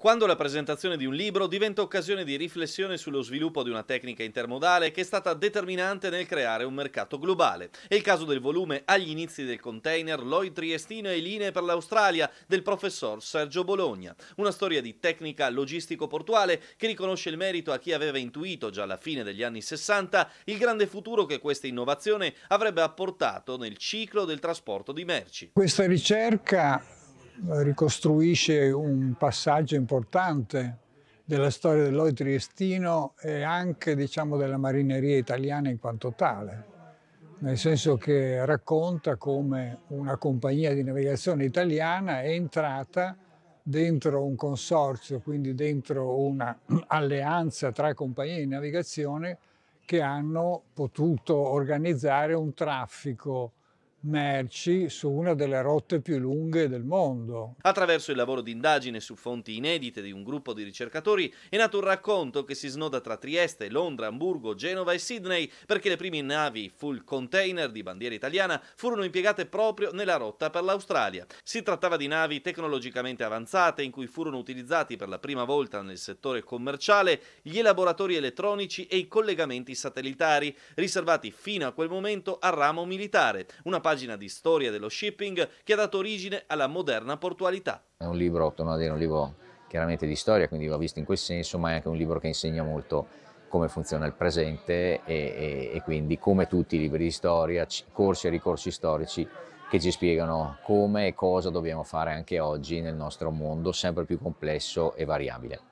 Quando la presentazione di un libro diventa occasione di riflessione sullo sviluppo di una tecnica intermodale che è stata determinante nel creare un mercato globale. È il caso del volume Agli inizi del container, Lloyd Triestino e linee per l'Australia del professor Sergio Bologna. Una storia di tecnica logistico-portuale che riconosce il merito a chi aveva intuito già alla fine degli anni 60 il grande futuro che questa innovazione avrebbe apportato nel ciclo del trasporto di merci. Questa ricerca ricostruisce un passaggio importante della storia dell'olio triestino e anche diciamo, della marineria italiana in quanto tale, nel senso che racconta come una compagnia di navigazione italiana è entrata dentro un consorzio, quindi dentro un'alleanza tra compagnie di navigazione che hanno potuto organizzare un traffico merci su una delle rotte più lunghe del mondo. Attraverso il lavoro di indagine su fonti inedite di un gruppo di ricercatori è nato un racconto che si snoda tra Trieste, Londra, Hamburgo, Genova e Sydney perché le prime navi full container di bandiera italiana furono impiegate proprio nella rotta per l'Australia. Si trattava di navi tecnologicamente avanzate in cui furono utilizzati per la prima volta nel settore commerciale gli elaboratori elettronici e i collegamenti satellitari riservati fino a quel momento al ramo militare, una parte pagina di storia dello shipping che ha dato origine alla moderna portualità. È un libro, torno un libro chiaramente di storia, quindi va visto in quel senso, ma è anche un libro che insegna molto come funziona il presente e, e, e quindi come tutti i libri di storia, corsi e ricorsi storici che ci spiegano come e cosa dobbiamo fare anche oggi nel nostro mondo sempre più complesso e variabile.